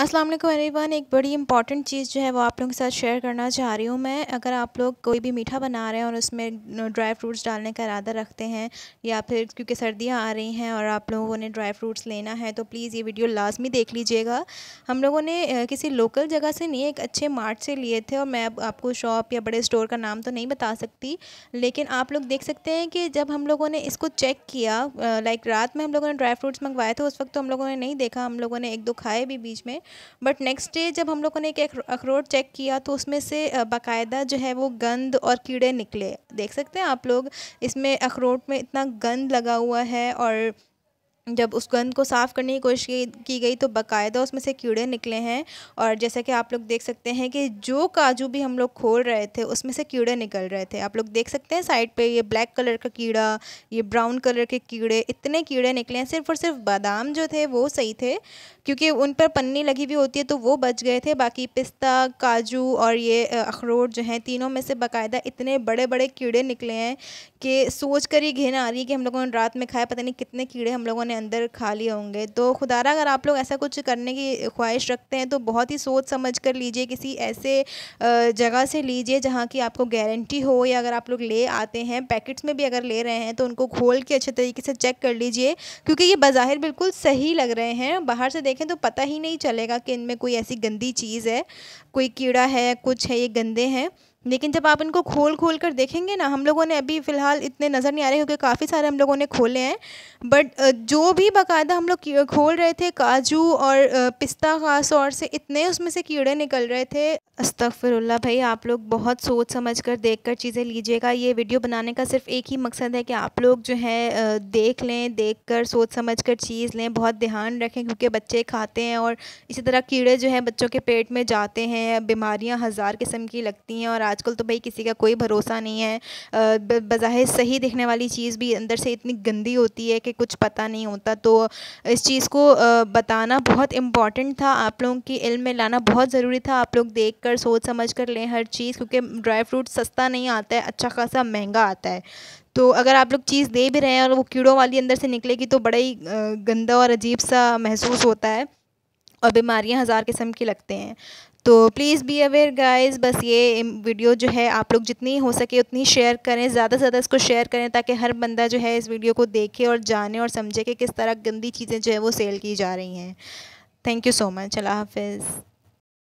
अस्सलाम वालेकुम एवरीवन एक बड़ी इंपॉर्टेंट चीज़ जो है वो आप लोगों के साथ शेयर करना चाह रही हूँ मैं अगर आप लोग कोई भी मीठा बना रहे हैं और उसमें ड्राई फ्रूट्स डालने का इरादा रखते हैं या फिर क्योंकि सर्दियाँ आ रही हैं और आप लोगों ने ड्राई फ्रूट्स लेना है तो प्लीज़ ये वीडियो लाजमी देख लीजिएगा हम लोगों ने किसी लोकल जगह से नहीं एक अच्छे मार्ट से लिए थे और मैं आपको शॉप या बड़े स्टोर का नाम तो नहीं बता सकती लेकिन आप लोग देख सकते हैं कि जब हम लोगों ने इसको चेक किया लाइक रात में हम लोगों ने ड्राई फ्रूट्स मंगवाए थे उस वक्त तो हम लोगों ने नहीं देखा हम लोगों ने एक दो खाए भी बीच में बट नेक्स्ट डे जब हम लोगों ने एक अखरोट चेक किया तो उसमें से बाकायदा जो है वो गंद और कीड़े निकले देख सकते हैं आप लोग इसमें अखरोट में इतना गंद लगा हुआ है और जब उस गंद को साफ़ करने की कोशिश की, गई तो बकायदा उसमें से कीड़े निकले हैं और जैसा कि आप लोग देख सकते हैं कि जो काजू भी हम लोग खोल रहे थे उसमें से कीड़े निकल रहे थे आप लोग देख सकते हैं साइड पे ये ब्लैक कलर का कीड़ा ये ब्राउन कलर के कीड़े इतने कीड़े निकले हैं सिर्फ और सिर्फ बादाम जो थे वो सही थे क्योंकि उन पर पन्नी लगी हुई होती है तो वो बच गए थे बाकी पिस्ता काजू और ये अखरोट जो हैं तीनों में से बाकायदा इतने बड़े बड़े कीड़े निकले हैं कि सोच कर ही घिन आ रही है कि हम लोगों ने रात में खाया पता नहीं कितने कीड़े हम लोगों ने अपने अंदर खाली होंगे तो खुदारा अगर आप लोग ऐसा कुछ करने की ख्वाहिश रखते हैं तो बहुत ही सोच समझ कर लीजिए किसी ऐसे जगह से लीजिए जहाँ की आपको गारंटी हो या अगर आप लोग ले आते हैं पैकेट्स में भी अगर ले रहे हैं तो उनको खोल के अच्छे तरीके से चेक कर लीजिए क्योंकि ये बाहर बिल्कुल सही लग रहे हैं बाहर से देखें तो पता ही नहीं चलेगा कि इनमें कोई ऐसी गंदी चीज़ है कोई कीड़ा है कुछ है ये गंदे हैं लेकिन जब आप इनको खोल खोल कर देखेंगे ना हम लोगों ने अभी फ़िलहाल इतने नज़र नहीं आ रहे क्योंकि काफ़ी सारे हम लोगों ने खोले हैं बट जो भी बाकायदा हम लोग खोल रहे थे काजू और पिस्ता ख़ास और से इतने उसमें से कीड़े निकल रहे थे अस्तफ़िरुल्ला भाई आप लोग बहुत सोच समझ कर देख कर चीज़ें लीजिएगा ये वीडियो बनाने का सिर्फ एक ही मकसद है कि आप लोग जो है देख लें देख कर सोच समझ कर चीज़ लें बहुत ध्यान रखें क्योंकि बच्चे खाते हैं और इसी तरह कीड़े जो है बच्चों के पेट में जाते हैं बीमारियाँ हज़ार किस्म की लगती हैं और आजकल तो भाई किसी का कोई भरोसा नहीं है बज़ाहिर सही दिखने वाली चीज़ भी अंदर से इतनी गंदी होती है कि कुछ पता नहीं होता तो इस चीज़ को बताना बहुत इम्पॉर्टेंट था आप लोगों की इल्म में लाना बहुत ज़रूरी था आप लोग देख कर सोच समझ कर लें हर चीज़ क्योंकि ड्राई फ्रूट सस्ता नहीं आता है अच्छा खासा महंगा आता है तो अगर आप लोग चीज़ दे भी रहे हैं और वो कीड़ों वाली अंदर से निकलेगी तो बड़ा ही गंदा और अजीब सा महसूस होता है और बीमारियाँ हज़ार किस्म की लगते हैं तो प्लीज़ बी अवेयर गाइस बस ये वीडियो जो है आप लोग जितनी हो सके उतनी शेयर करें ज़्यादा से ज़्यादा इसको शेयर करें ताकि हर बंदा जो है इस वीडियो को देखे और जाने और समझे कि किस तरह गंदी चीज़ें जो है वो सेल की जा रही हैं थैंक यू सो मच अल्लाह हाफिज़